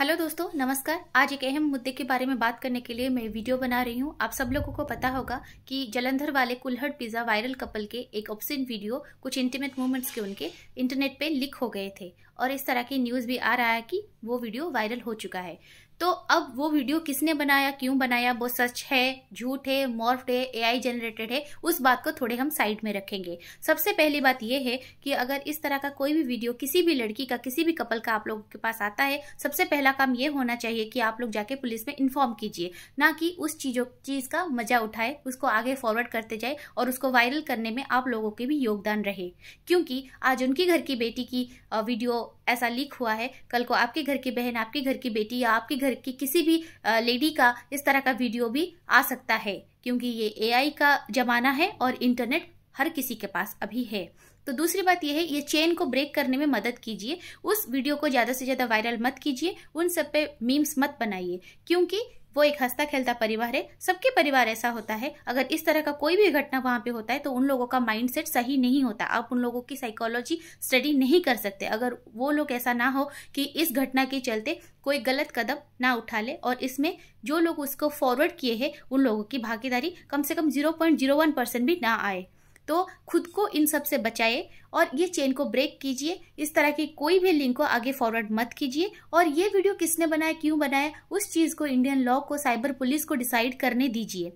hello दोस्तों नमस्कार आज एक अहम मुद्दे के बारे में बात करने के लिए मैं वीडियो बना रही हूँ आप सब लोगों को पता होगा कि जलंधर वाले कुल्हड़ पिज़्ज़ा वायरल कपल के एक ऑप्शन वीडियो कुछ इंटीमेट मोमेंट्स के उनके इंटरनेट पे लीक हो गए थे और इस तरह की न्यूज़ भी आ रहा है कि वो वीडियो वायरल हो चुका है तो अब वो वीडियो किसने बनाया क्यों बनाया वो सच है झूठ है मॉर्फ्ड है एआई जनरेटेड है उस बात को थोड़े हम साइड में रखेंगे सबसे पहली बात यह है कि अगर इस तरह का कोई भी वीडियो किसी भी लड़की का किसी भी कपल का आप लोगों के पास आता है सबसे पहला काम ये होना चाहिए कि आप लोग जाके पुलिस में इन्फॉर्म कीजिए ना कि उस चीजों चीज का मजा उठाए उसको आगे फॉरवर्ड करते जाए और उसको वायरल करने में आप लोगों के भी योगदान रहे क्योंकि आज उनकी घर की बेटी की वीडियो ऐसा लीक हुआ है कल को आपके घर की बहन आपके घर की बेटी या आपके घर घर की किसी भी लेडी का इस तरह का वीडियो भी आ सकता है क्योंकि ये एआई का जमाना है और इंटरनेट हर किसी के पास अभी है तो दूसरी बात यह है ये चेन को ब्रेक करने में मदद कीजिए उस वीडियो को ज़्यादा से ज़्यादा वायरल मत कीजिए उन सब पे मीम्स मत बनाइए क्योंकि वो एक हंसता खेलता परिवार है सबके परिवार ऐसा होता है अगर इस तरह का कोई भी घटना वहाँ पे होता है तो उन लोगों का माइंडसेट सही नहीं होता आप उन लोगों की साइकोलॉजी स्टडी नहीं कर सकते अगर वो लोग ऐसा ना हो कि इस घटना के चलते कोई गलत कदम ना उठा ले और इसमें जो लोग उसको फॉरवर्ड किए हैं उन लोगों की भागीदारी कम से कम zero point zero one percent भी ना आए तो खुद को इन सब से बचाइए और ये चेन को ब्रेक कीजिए इस तरह की कोई भी लिंक को आगे फॉरवर्ड मत कीजिए और ये वीडियो किसने बनाया क्यों बनाया उस चीज़ को इंडियन लॉ को साइबर पुलिस को डिसाइड करने दीजिए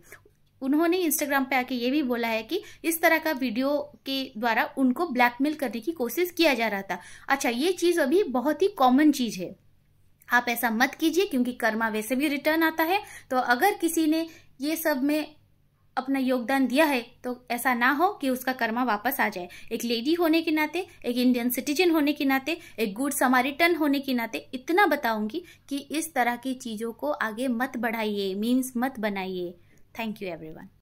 उन्होंने इंस्टाग्राम पे आके ये भी बोला है कि इस तरह का वीडियो के द्वारा उनको ब्लैकमेल करने की कोशिश किया जा रहा था अच्छा ये चीज़ अभी बहुत ही कॉमन चीज़ है आप ऐसा मत कीजिए क्योंकि कर्मा वैसे भी रिटर्न आता है तो अगर किसी ने ये सब में अपना योगदान दिया है तो ऐसा ना हो कि उसका कर्मा वापस आ जाए एक लेडी होने के नाते एक इंडियन सिटीजन होने के नाते एक गुड समारिटन होने के नाते इतना बताऊंगी कि इस तरह की चीज़ों को आगे मत बढ़ाइए मीन्स मत बनाइए थैंक यू एवरीवन